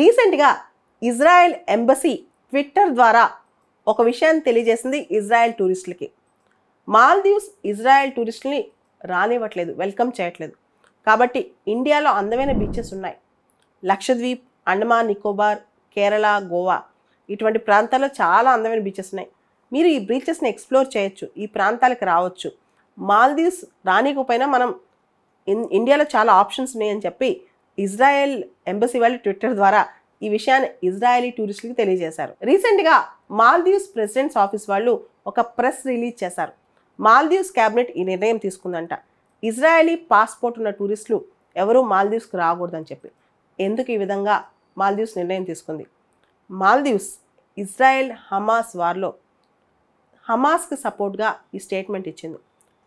రీసెంట్గా Israel embassy Twitter ద్వారా ఒక విషయాన్ని తెలియజేసింది ఇజ్రాయెల్ టూరిస్టులకి మాల్దీవ్స్ ఇజ్రాయెల్ టూరిస్టుల్ని రానివ్వట్లేదు వెల్కమ్ చేయట్లేదు కాబట్టి ఇండియాలో అందమైన బీచెస్ ఉన్నాయి లక్షద్వీప్ అండమాన్ నికోబార్ కేరళ గోవా ఇటువంటి ప్రాంతాల్లో చాలా అందమైన బీచెస్ ఉన్నాయి మీరు ఈ బీచెస్ని ఎక్స్ప్లోర్ చేయొచ్చు ఈ ప్రాంతాలకు రావచ్చు మాల్దీవ్స్ రానికపోయినా మనం ఇండియాలో చాలా ఆప్షన్స్ ఉన్నాయని చెప్పి ఇజ్రాయెల్ ఎంబసీ వాళ్ళు ట్విట్టర్ ద్వారా ఈ విషయాన్ని ఇజ్రాయలీ టూరిస్టులకు తెలియజేశారు రీసెంట్గా మాల్దీవ్స్ ప్రెసిడెంట్స్ ఆఫీస్ వాళ్ళు ఒక ప్రెస్ రిలీజ్ చేశారు మాల్దీవ్స్ క్యాబినెట్ ఈ నిర్ణయం తీసుకుందంట ఇజ్రాయలీ పాస్పోర్ట్ ఉన్న టూరిస్టులు ఎవరూ మాల్దీవ్స్కి రాకూడదని చెప్పి ఎందుకు ఈ విధంగా మాల్దీవ్స్ నిర్ణయం తీసుకుంది మాల్దీవ్స్ ఇజ్రాయెల్ హమాస్ వార్లో హమాస్కి సపోర్ట్గా ఈ స్టేట్మెంట్ ఇచ్చింది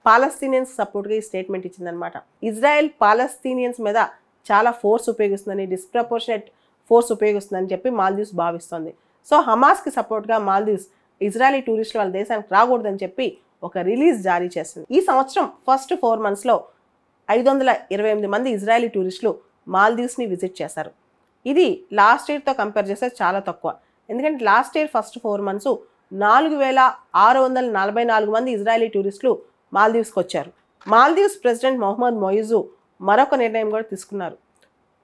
పాలస్తీనియన్స్ సపోర్ట్గా ఈ స్టేట్మెంట్ ఇచ్చిందనమాట ఇజ్రాయెల్ పాలస్తీనియన్స్ మీద చాలా ఫోర్స్ ఉపయోగిస్తుందని డిస్ప్రపోర్షనేట్ ఫోర్స్ ఉపయోగిస్తుందని చెప్పి మాల్దీవ్స్ భావిస్తుంది సో హమాస్కి సపోర్ట్గా మాల్దీవ్స్ ఇజ్రాయలీ టూరిస్టులు వాళ్ళ దేశానికి రాకూడదని చెప్పి ఒక రిలీజ్ జారీ చేసింది ఈ సంవత్సరం ఫస్ట్ ఫోర్ మంత్స్లో ఐదు వందల ఇరవై ఎనిమిది మంది ఇజ్రాయలీ టూరిస్టులు మాల్దీవ్స్ని విజిట్ చేశారు ఇది లాస్ట్ ఇయర్తో కంపేర్ చేస్తే చాలా తక్కువ ఎందుకంటే last year first four months నాలుగు వేల ఆరు వందల నలభై నాలుగు మంది ఇజ్రాయలీ టూరిస్టులు మాల్దీవ్స్కి వచ్చారు మాల్దీవ్స్ ప్రెసిడెంట్ మొహమ్మద్ మొయిజు మరొక నిర్ణయం కూడా తీసుకున్నారు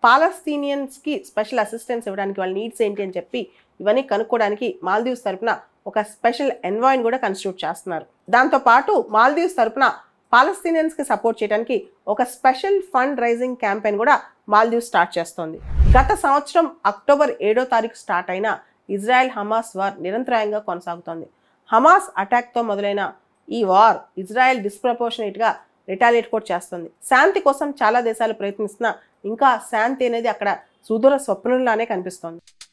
పాలస్తీనియన్స్కి స్పెషల్ అసిస్టెన్స్ ఇవ్వడానికి వాళ్ళ నీడ్స్ ఏంటి అని చెప్పి ఇవన్నీ కనుక్కోవడానికి మాల్దీవ్స్ తరఫున ఒక స్పెషల్ ఎన్వాయిన్ కూడా కన్స్టిట్యూట్ చేస్తున్నారు దాంతోపాటు మాల్దీవ్స్ తరపున పాలస్తీనియన్స్కి సపోర్ట్ చేయడానికి ఒక స్పెషల్ ఫండ్ రైజింగ్ క్యాంపెయిన్ కూడా మాల్దీవ్స్ స్టార్ట్ చేస్తోంది గత సంవత్సరం అక్టోబర్ ఏడో తారీఖు స్టార్ట్ అయిన ఇజ్రాయెల్ హమాస్ వార్ నిరంతరాయంగా కొనసాగుతోంది హమాస్ అటాక్తో మొదలైన ఈ వార్ ఇజ్రాయెల్ డిస్ప్రపోర్షనేట్గా రిటాలియేట్ కూడా చేస్తుంది శాంతి కోసం చాలా దేశాలు ప్రయత్నిస్తున్నా ఇంకా శాంతి అనేది అక్కడ సుదూర స్వప్నంలానే కనిపిస్తోంది